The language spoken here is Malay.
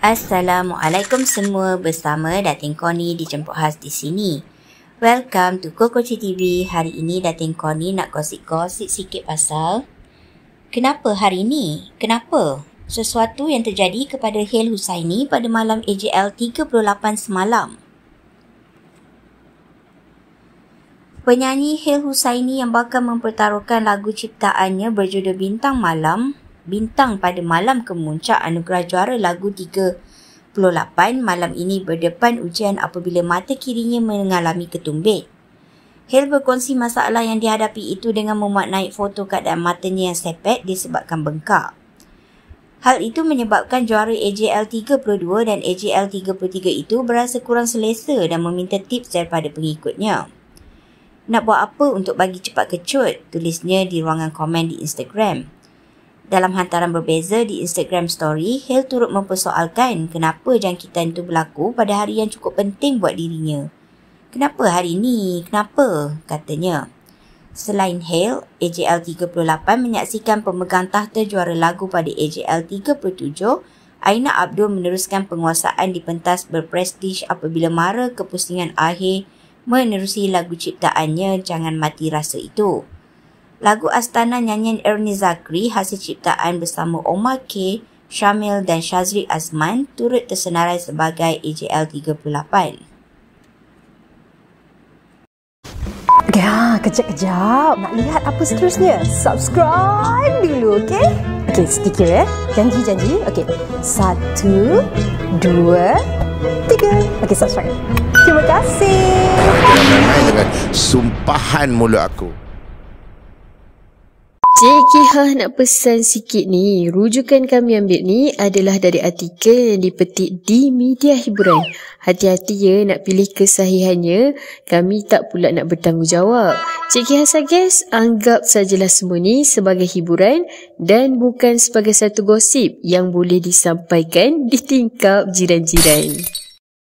Assalamualaikum semua bersama Dating Koni di Jemput Has di sini. Welcome to Koko TV. Hari ini Dating Koni nak gosip-gosip sikit pasal kenapa hari ini? Kenapa? Sesuatu yang terjadi kepada Hel Husaini pada malam AJL 38 semalam. Penyanyi Hel Husaini yang bakal mempertaruhkan lagu ciptaannya berjudul Bintang Malam bintang pada malam kemuncak anugerah juara lagu 38 malam ini berdepan ujian apabila mata kirinya mengalami ketumbit. Hale berkongsi masalah yang dihadapi itu dengan memuat naik foto keadaan matanya yang sepet disebabkan bengkak. Hal itu menyebabkan juara AJL 32 dan AJL 33 itu berasa kurang selesa dan meminta tips daripada pengikutnya. Nak buat apa untuk bagi cepat kecut? Tulisnya di ruangan komen di Instagram. Dalam hantaran berbeza di Instagram story, Hale turut mempersoalkan kenapa jangkitan itu berlaku pada hari yang cukup penting buat dirinya. Kenapa hari ini? Kenapa? Katanya. Selain Hale, AJL38 menyaksikan pemegang tahta juara lagu pada AJL37, Aina Abdul meneruskan penguasaan di pentas berprestij apabila mara kepusingan akhir menerusi lagu ciptaannya Jangan Mati Rasa Itu. Lagu Astana nyanyian Ernie Zakri hasil ciptaan bersama Omar K, Syamil dan Shazri Azman turut tersenarai sebagai AJL 38. Ya, kejap-kejap. Nak lihat apa seterusnya? Subscribe dulu, okey? Okey, sedikit ya, eh. Janji-janji. Okey. Satu, dua, tiga. Okey, subscribe. Terima kasih. Dengan sumpahan mulut aku. Cikgu Ha nak pesan sikit ni, rujukan kami ambil ni adalah dari artikel yang dipetik di media hiburan. Hati-hati ya nak pilih kesahihannya, kami tak pula nak bertanggungjawab. Cikgu Ha sages, anggap sajalah semua ni sebagai hiburan dan bukan sebagai satu gosip yang boleh disampaikan di tingkap jiran-jiran.